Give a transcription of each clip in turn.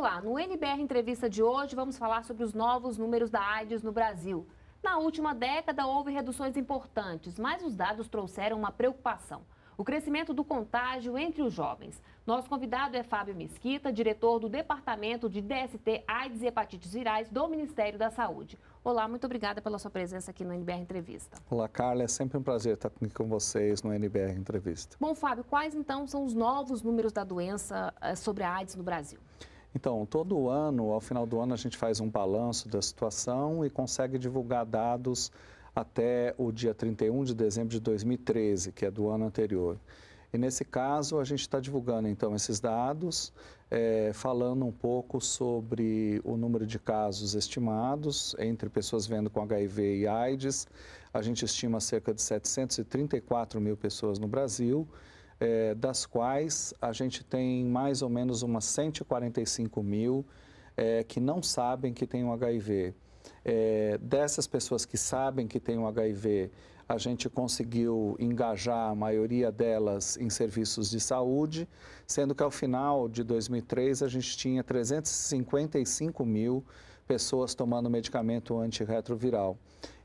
Olá, no NBR Entrevista de hoje vamos falar sobre os novos números da AIDS no Brasil. Na última década houve reduções importantes, mas os dados trouxeram uma preocupação. O crescimento do contágio entre os jovens. Nosso convidado é Fábio Mesquita, diretor do Departamento de DST, AIDS e Hepatites Virais do Ministério da Saúde. Olá, muito obrigada pela sua presença aqui no NBR Entrevista. Olá, Carla, é sempre um prazer estar aqui com vocês no NBR Entrevista. Bom, Fábio, quais então são os novos números da doença eh, sobre a AIDS no Brasil? Então, todo ano, ao final do ano, a gente faz um balanço da situação e consegue divulgar dados até o dia 31 de dezembro de 2013, que é do ano anterior. E nesse caso, a gente está divulgando então esses dados, é, falando um pouco sobre o número de casos estimados entre pessoas vivendo com HIV e AIDS. A gente estima cerca de 734 mil pessoas no Brasil é, das quais a gente tem mais ou menos umas 145 mil é, que não sabem que tem o HIV. É, eh, dessas pessoas que sabem que tem o HIV, a gente conseguiu engajar a maioria delas em serviços de saúde, sendo que ao final de 2003 a gente tinha 355 mil pessoas tomando medicamento antirretroviral.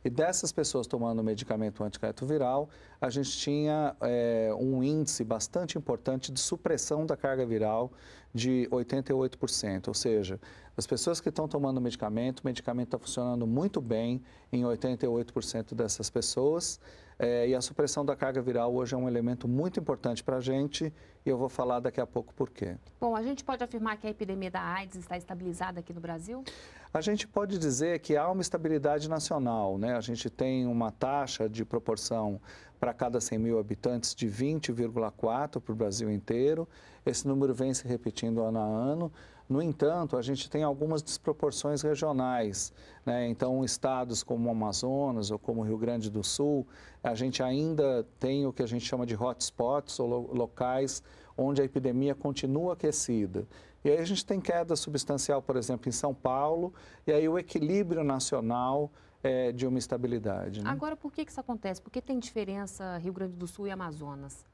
E dessas pessoas tomando medicamento antiretroviral, a gente tinha é, um índice bastante importante de supressão da carga viral de 88%. Ou seja, as pessoas que estão tomando medicamento, o medicamento está funcionando muito bem em 88% dessas pessoas. É, e a supressão da carga viral hoje é um elemento muito importante para a gente e eu vou falar daqui a pouco por quê. Bom, a gente pode afirmar que a epidemia da AIDS está estabilizada aqui no Brasil? A gente pode dizer que há uma estabilidade nacional, né? A gente tem uma taxa de proporção para cada 100 mil habitantes de 20,4 para o Brasil inteiro. Esse número vem se repetindo ano a ano. No entanto, a gente tem algumas desproporções regionais. Né? Então, estados como o Amazonas ou como o Rio Grande do Sul, a gente ainda tem o que a gente chama de hotspots ou locais onde a epidemia continua aquecida. E aí a gente tem queda substancial, por exemplo, em São Paulo, e aí o equilíbrio nacional é, de uma estabilidade. Né? Agora, por que isso acontece? Por que tem diferença Rio Grande do Sul e Amazonas?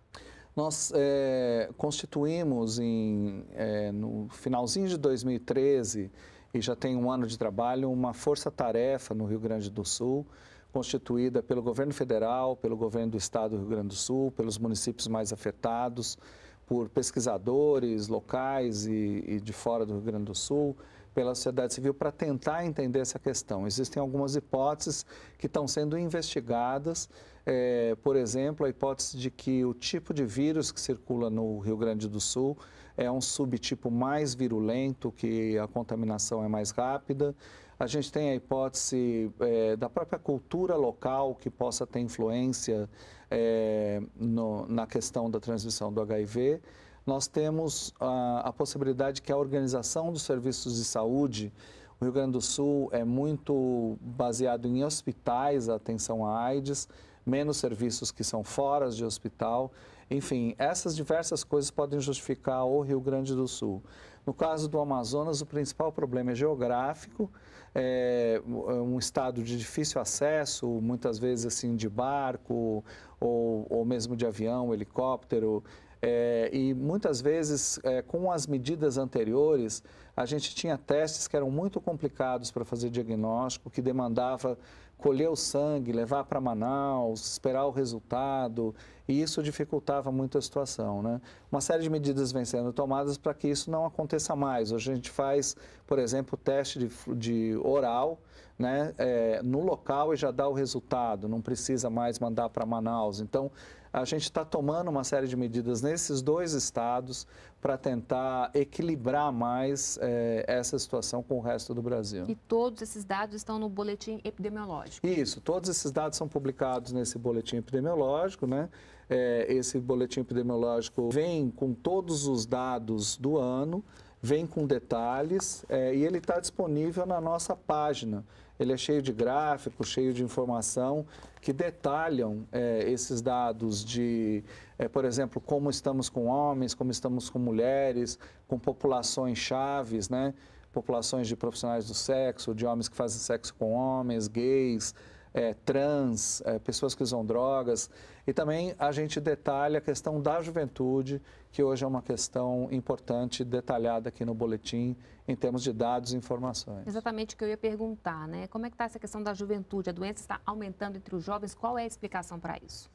Nós é, constituímos em, é, no finalzinho de 2013, e já tem um ano de trabalho, uma força-tarefa no Rio Grande do Sul, constituída pelo governo federal, pelo governo do estado do Rio Grande do Sul, pelos municípios mais afetados, por pesquisadores locais e, e de fora do Rio Grande do Sul, pela sociedade civil para tentar entender essa questão. Existem algumas hipóteses que estão sendo investigadas, é, por exemplo, a hipótese de que o tipo de vírus que circula no Rio Grande do Sul é um subtipo mais virulento, que a contaminação é mais rápida. A gente tem a hipótese é, da própria cultura local que possa ter influência é, no, na questão da transmissão do HIV nós temos a, a possibilidade que a organização dos serviços de saúde, o Rio Grande do Sul é muito baseado em hospitais, a atenção à AIDS, menos serviços que são fora de hospital. Enfim, essas diversas coisas podem justificar o Rio Grande do Sul. No caso do Amazonas, o principal problema é geográfico, é um estado de difícil acesso, muitas vezes assim de barco ou, ou mesmo de avião, helicóptero. É, e muitas vezes, é, com as medidas anteriores, a gente tinha testes que eram muito complicados para fazer diagnóstico, que demandava colher o sangue, levar para Manaus, esperar o resultado, e isso dificultava muito a situação. Né? Uma série de medidas vem sendo tomadas para que isso não aconteça mais. Hoje a gente faz, por exemplo, teste de, de oral né, é, no local e já dá o resultado, não precisa mais mandar para Manaus. Então, a gente está tomando uma série de medidas nesses dois estados para tentar equilibrar mais eh, essa situação com o resto do Brasil. E todos esses dados estão no boletim epidemiológico? Isso, todos esses dados são publicados nesse boletim epidemiológico, né? Eh, esse boletim epidemiológico vem com todos os dados do ano, vem com detalhes eh, e ele está disponível na nossa página ele é cheio de gráficos, cheio de informação que detalham é, esses dados de, é, por exemplo, como estamos com homens, como estamos com mulheres, com populações chaves, né? Populações de profissionais do sexo, de homens que fazem sexo com homens, gays, é, trans, é, pessoas que usam drogas. E também a gente detalha a questão da juventude, que hoje é uma questão importante, detalhada aqui no boletim, em termos de dados e informações. Exatamente o que eu ia perguntar, né? Como é que está essa questão da juventude? A doença está aumentando entre os jovens, qual é a explicação para isso?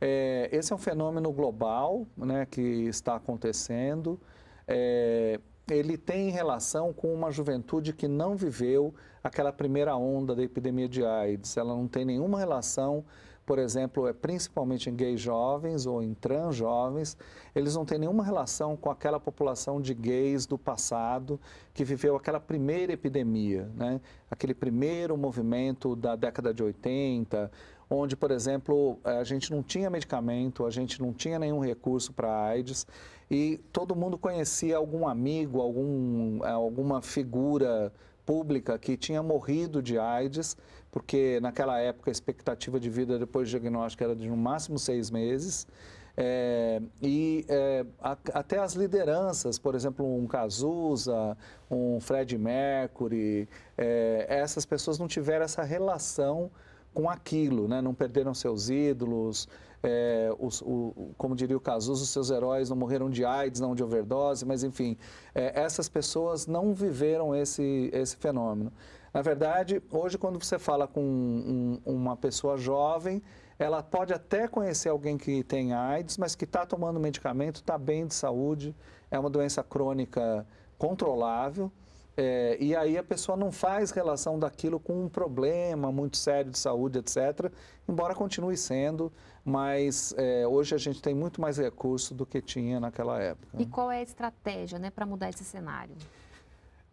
É, esse é um fenômeno global né, que está acontecendo. É, ele tem relação com uma juventude que não viveu aquela primeira onda da epidemia de AIDS. Ela não tem nenhuma relação, por exemplo, é principalmente em gays jovens ou em trans jovens, eles não têm nenhuma relação com aquela população de gays do passado que viveu aquela primeira epidemia, né? aquele primeiro movimento da década de 80 onde, por exemplo, é, a gente não tinha medicamento, a gente não tinha nenhum recurso para AIDS e todo mundo conhecia algum amigo, algum, é, alguma figura pública que tinha morrido de AIDS, porque naquela época a expectativa de vida depois do diagnóstico era de no máximo seis meses. É, e é, a, até as lideranças, por exemplo, um Cazuza, um Fred Mercury, é, essas pessoas não tiveram essa relação com aquilo, né? não perderam seus ídolos, é, os, o, como diria o Cazuz, os seus heróis não morreram de AIDS, não de overdose, mas enfim, é, essas pessoas não viveram esse, esse fenômeno. Na verdade, hoje quando você fala com um, uma pessoa jovem, ela pode até conhecer alguém que tem AIDS, mas que está tomando medicamento, está bem de saúde, é uma doença crônica controlável, é, e aí a pessoa não faz relação daquilo com um problema muito sério de saúde, etc. Embora continue sendo, mas é, hoje a gente tem muito mais recurso do que tinha naquela época. E qual é a estratégia né, para mudar esse cenário?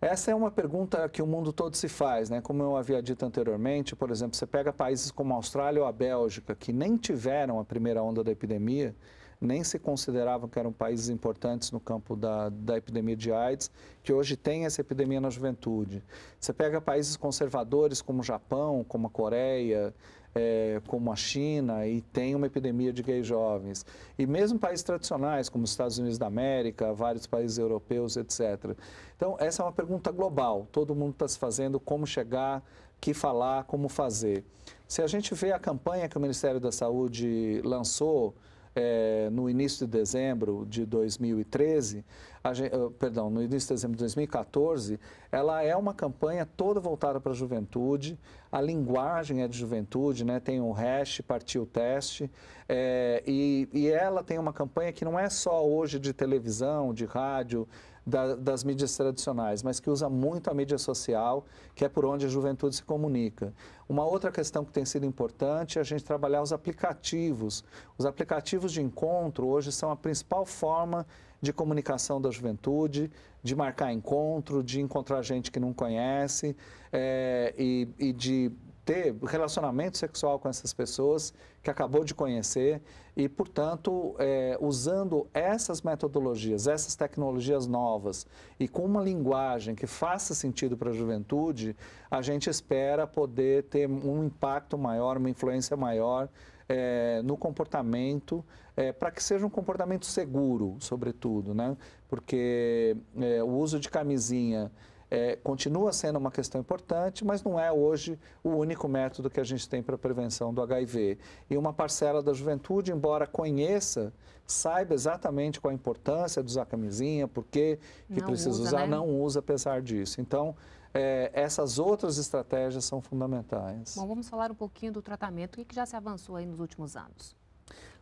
Essa é uma pergunta que o mundo todo se faz, né? Como eu havia dito anteriormente, por exemplo, você pega países como a Austrália ou a Bélgica, que nem tiveram a primeira onda da epidemia, nem se consideravam que eram países importantes no campo da, da epidemia de AIDS, que hoje tem essa epidemia na juventude. Você pega países conservadores como o Japão, como a Coreia, é, como a China, e tem uma epidemia de gays jovens. E mesmo países tradicionais, como os Estados Unidos da América, vários países europeus, etc. Então, essa é uma pergunta global. Todo mundo está se fazendo como chegar, que falar, como fazer. Se a gente vê a campanha que o Ministério da Saúde lançou, é, no início de dezembro de 2013, gente, eh, perdão, no início de dezembro de 2014, ela é uma campanha toda voltada para a juventude, a linguagem é de juventude, né? tem o um hash, partiu o teste, é, e, e ela tem uma campanha que não é só hoje de televisão, de rádio, da, das mídias tradicionais, mas que usa muito a mídia social, que é por onde a juventude se comunica. Uma outra questão que tem sido importante é a gente trabalhar os aplicativos. Os aplicativos de encontro hoje são a principal forma de comunicação da juventude, de marcar encontro, de encontrar gente que não conhece é, e, e de ter relacionamento sexual com essas pessoas que acabou de conhecer e, portanto, é, usando essas metodologias, essas tecnologias novas e com uma linguagem que faça sentido para a juventude, a gente espera poder ter um impacto maior, uma influência maior é, no comportamento, é, para que seja um comportamento seguro, sobretudo, né? Porque é, o uso de camisinha é, continua sendo uma questão importante, mas não é hoje o único método que a gente tem para a prevenção do HIV. E uma parcela da juventude, embora conheça, saiba exatamente qual a importância de usar camisinha, por que precisa usa, usar, né? não usa apesar disso. Então, é, essas outras estratégias são fundamentais. Bom, vamos falar um pouquinho do tratamento. O que já se avançou aí nos últimos anos?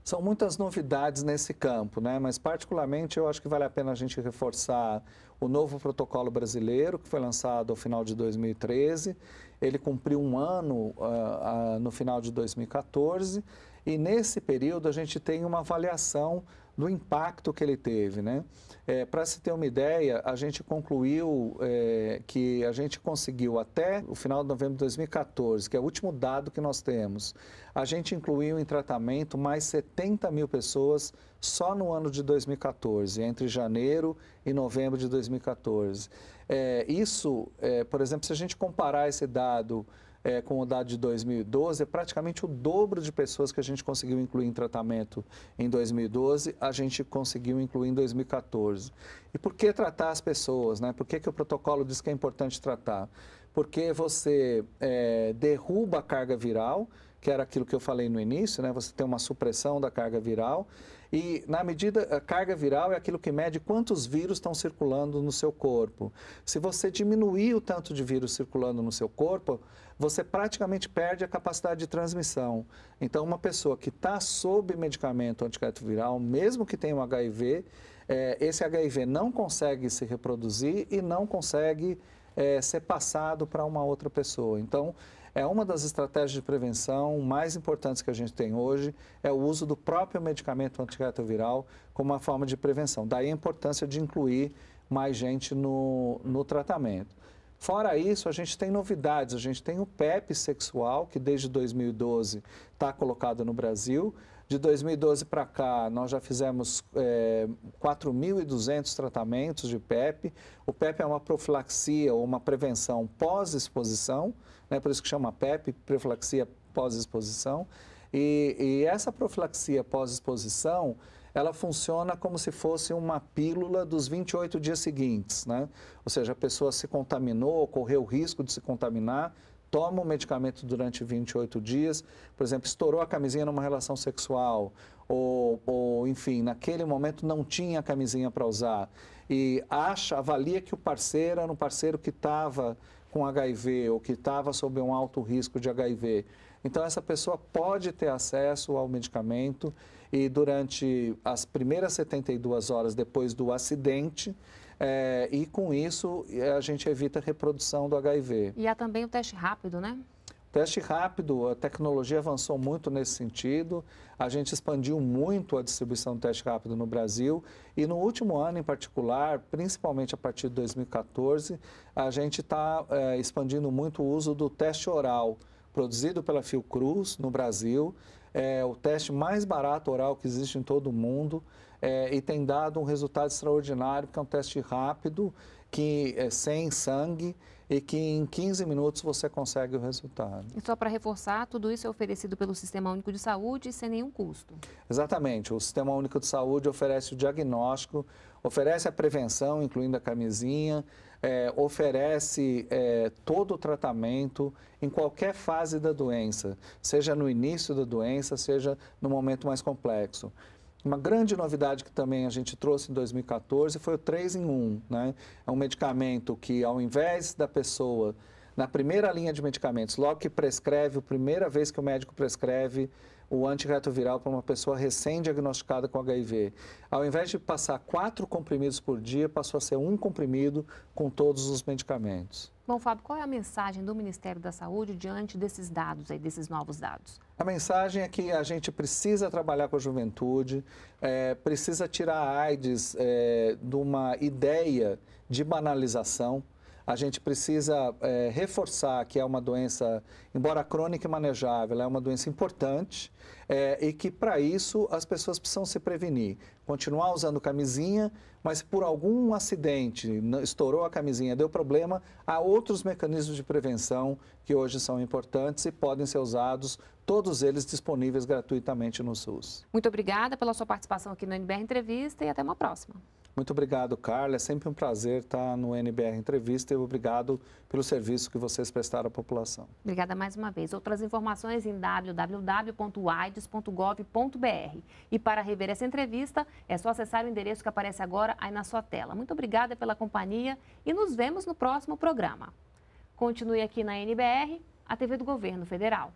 São muitas novidades nesse campo, né? mas particularmente eu acho que vale a pena a gente reforçar o novo protocolo brasileiro, que foi lançado ao final de 2013. Ele cumpriu um ano uh, uh, no final de 2014 e nesse período a gente tem uma avaliação do impacto que ele teve. Né? É, Para se ter uma ideia, a gente concluiu é, que a gente conseguiu até o final de novembro de 2014, que é o último dado que nós temos, a gente incluiu em tratamento mais 70 mil pessoas só no ano de 2014, entre janeiro e novembro de 2014. É, isso, é, por exemplo, se a gente comparar esse dado é, com o dado de 2012, é praticamente o dobro de pessoas que a gente conseguiu incluir em tratamento em 2012, a gente conseguiu incluir em 2014. E por que tratar as pessoas? Né? Por que, que o protocolo diz que é importante tratar? Porque você é, derruba a carga viral, que era aquilo que eu falei no início, né? você tem uma supressão da carga viral e na medida, a carga viral é aquilo que mede quantos vírus estão circulando no seu corpo. Se você diminuir o tanto de vírus circulando no seu corpo, você praticamente perde a capacidade de transmissão. Então, uma pessoa que está sob medicamento antiretroviral, mesmo que tenha um HIV, é, esse HIV não consegue se reproduzir e não consegue é, ser passado para uma outra pessoa. Então, é uma das estratégias de prevenção mais importantes que a gente tem hoje, é o uso do próprio medicamento antirretroviral como uma forma de prevenção. Daí a importância de incluir mais gente no, no tratamento. Fora isso, a gente tem novidades. A gente tem o PEP sexual, que desde 2012 está colocado no Brasil. De 2012 para cá, nós já fizemos é, 4.200 tratamentos de PEP. O PEP é uma profilaxia ou uma prevenção pós-exposição, né, por isso que chama PEP, profilaxia pós-exposição. E, e essa profilaxia pós-exposição, ela funciona como se fosse uma pílula dos 28 dias seguintes, né? Ou seja, a pessoa se contaminou, correu o risco de se contaminar, toma o medicamento durante 28 dias, por exemplo, estourou a camisinha numa relação sexual, ou, ou enfim, naquele momento não tinha a camisinha para usar, e acha, avalia que o parceiro era um parceiro que estava com HIV ou que estava sob um alto risco de HIV. Então, essa pessoa pode ter acesso ao medicamento e durante as primeiras 72 horas depois do acidente, é, e com isso é, a gente evita a reprodução do HIV. E há também o teste rápido, né? Teste rápido, a tecnologia avançou muito nesse sentido, a gente expandiu muito a distribuição do teste rápido no Brasil e no último ano em particular, principalmente a partir de 2014, a gente está é, expandindo muito o uso do teste oral, produzido pela Fiocruz no Brasil, é o teste mais barato oral que existe em todo o mundo é, e tem dado um resultado extraordinário, porque é um teste rápido, que é, sem sangue e que em 15 minutos você consegue o resultado. E só para reforçar, tudo isso é oferecido pelo Sistema Único de Saúde sem nenhum custo. Exatamente. O Sistema Único de Saúde oferece o diagnóstico, oferece a prevenção, incluindo a camisinha, é, oferece é, todo o tratamento em qualquer fase da doença, seja no início da doença, seja no momento mais complexo. Uma grande novidade que também a gente trouxe em 2014 foi o 3 em 1. Né? É um medicamento que, ao invés da pessoa, na primeira linha de medicamentos, logo que prescreve, a primeira vez que o médico prescreve o antirretroviral para uma pessoa recém-diagnosticada com HIV, ao invés de passar quatro comprimidos por dia, passou a ser um comprimido com todos os medicamentos. Bom, Fábio, qual é a mensagem do Ministério da Saúde diante desses dados aí, desses novos dados? A mensagem é que a gente precisa trabalhar com a juventude, é, precisa tirar a AIDS é, de uma ideia de banalização a gente precisa é, reforçar que é uma doença, embora crônica e manejável, é uma doença importante é, e que, para isso, as pessoas precisam se prevenir. Continuar usando camisinha, mas por algum acidente, estourou a camisinha, deu problema, há outros mecanismos de prevenção que hoje são importantes e podem ser usados, todos eles disponíveis gratuitamente no SUS. Muito obrigada pela sua participação aqui no NBR Entrevista e até uma próxima. Muito obrigado, Carla. É sempre um prazer estar no NBR Entrevista e obrigado pelo serviço que vocês prestaram à população. Obrigada mais uma vez. Outras informações em www.aides.gov.br. E para rever essa entrevista, é só acessar o endereço que aparece agora aí na sua tela. Muito obrigada pela companhia e nos vemos no próximo programa. Continue aqui na NBR, a TV do Governo Federal.